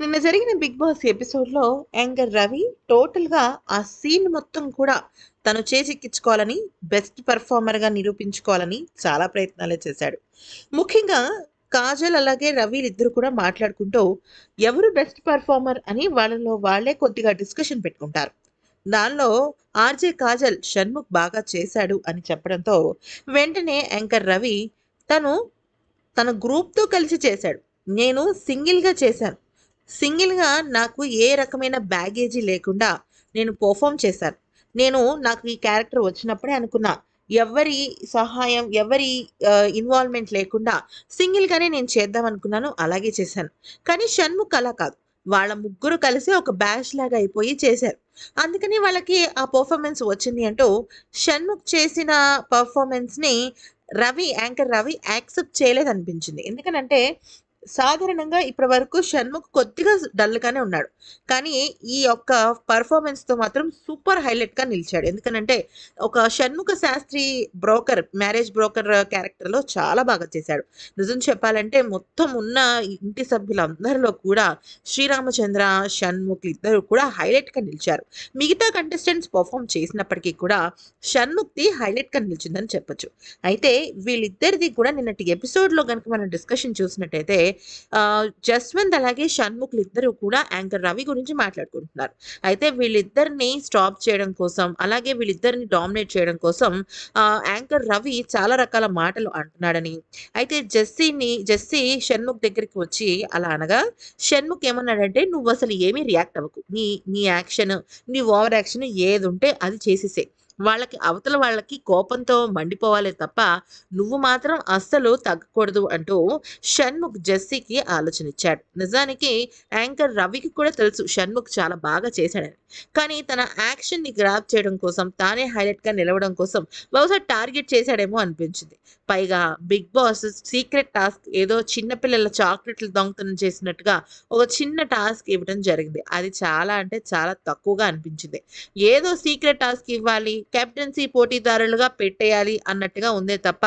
నిన్న జరిగిన big boss ఎపిసోడ్లో యాంకర్ రవి టోటల్గా ఆ సీన్ మొత్తం కూడా తను చేజెక్కించుకోవాలని బెస్ట్ పర్ఫార్మర్గా నిరూపించుకోవాలని చాలా ప్రయత్నాలు చేశాడు ముఖ్యంగా కాజల్ అలాగే రవి ఇద్దరు కూడా మాట్లాడుకుంటూ ఎవరు బెస్ట్ పర్ఫార్మర్ అని వాళ్ళలో వాళ్లే కొద్దిగా డిస్కషన్ పెట్టుకుంటారు దానిలో ఆర్జే కాజల్ షణ్ముఖ్ బాగా చేశాడు అని చెప్పడంతో వెంటనే యాంకర్ రవి తను తన గ్రూప్తో కలిసి చేశాడు నేను సింగిల్గా చేశాను సింగిల్గా నాకు ఏ రకమైన బ్యాగేజీ లేకుండా నేను పర్ఫామ్ చేశాను నేను నాకు ఈ క్యారెక్టర్ వచ్చినప్పుడే అనుకున్నా ఎవరి సహాయం ఎవరి ఇన్వాల్వ్మెంట్ లేకుండా సింగిల్గానే నేను చేద్దాం అనుకున్నాను అలాగే చేశాను కానీ షణ్ముఖ్ అలా కాదు వాళ్ళ ముగ్గురు కలిసి ఒక బ్యాష్ లాగా అయిపోయి చేశారు అందుకని వాళ్ళకి ఆ పర్ఫార్మెన్స్ వచ్చింది అంటూ షణ్ముఖ్ చేసిన పర్ఫార్మెన్స్ని రవి యాంకర్ రవి యాక్సెప్ట్ చేయలేదనిపించింది ఎందుకనంటే సాధారణంగా ఇప్పటి వరకు షణ్ముఖ్ కొద్దిగా డల్గానే ఉన్నాడు కానీ ఈ యొక్క పర్ఫార్మెన్స్తో మాత్రం సూపర్ హైలైట్గా నిలిచాడు ఎందుకనంటే ఒక Shanmukha Shastri broker marriage broker క్యారెక్టర్లో చాలా బాగా చేశాడు నిజం చెప్పాలంటే మొత్తం ఉన్న ఇంటి సభ్యులందరిలో కూడా శ్రీరామచంద్ర షణ్ముఖ్ ఇద్దరు కూడా హైలైట్గా నిలిచారు మిగతా కంటెస్టెంట్స్ పర్ఫామ్ చేసినప్పటికీ కూడా షణ్ముఖ్ది హైలైట్గా నిలిచిందని చెప్పొచ్చు అయితే వీళ్ళిద్దరిది కూడా నిన్నటి ఎపిసోడ్లో కనుక మనం డిస్కషన్ చూసినట్టయితే జస్వంత్ అలాగే షణ్ముఖులు ఇద్దరు కూడా యాంకర్ రవి గురించి మాట్లాడుకుంటున్నారు అయితే వీళ్ళిద్దరిని స్టాప్ చేయడం కోసం అలాగే వీళ్ళిద్దరిని డామినేట్ చేయడం కోసం యాంకర్ రవి చాలా రకాల మాటలు అంటున్నాడని అయితే జస్సీని జెస్సీ షణ్ముఖ్ దగ్గరికి వచ్చి అలా అనగా షణ్ముఖ్ ఏమన్నాడంటే నువ్వు అసలు ఏమీ రియాక్ట్ అవ్వకు నీ నీ యాక్షన్ నీ ఓవర్ యాక్షన్ ఏది ఉంటే అది చేసేసే వాళ్ళకి అవతల వాళ్ళకి కోపంతో మండిపోవాలి తప్ప నువ్వు మాత్రం అస్సలు తగ్గకూడదు అంటూ షణ్ముఖ్ జెస్సీకి ఆలోచన ఇచ్చాడు నిజానికి యాంకర్ రవికి కూడా తెలుసు షణ్ముఖ్ చాలా బాగా చేశాడని కానీ తన యాక్షన్ని గ్రాప్ చేయడం కోసం తానే హైలైట్గా నిలవడం కోసం బహుశా టార్గెట్ చేశాడేమో అనిపించింది పైగా బిగ్ బాస్ సీక్రెట్ టాస్క్ ఏదో చిన్నపిల్లల చాక్లెట్లు దొంగతనం చేసినట్టుగా ఒక చిన్న టాస్క్ ఇవ్వడం జరిగింది అది చాలా అంటే చాలా తక్కువగా అనిపించింది ఏదో సీక్రెట్ టాస్క్ ఇవ్వాలి కెప్టెన్సీ పోటీదారులుగా పెట్టేయాలి అన్నట్టుగా ఉందే తప్ప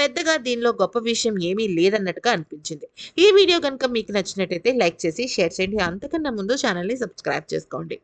పెద్దగా దీనిలో గొప్ప విషయం ఏమీ లేదన్నట్టుగా అనిపించింది ఈ వీడియో కనుక మీకు నచ్చినట్టయితే లైక్ చేసి షేర్ చేయండి అంతకన్నా ముందు ఛానల్ని సబ్స్క్రైబ్ చేసుకోండి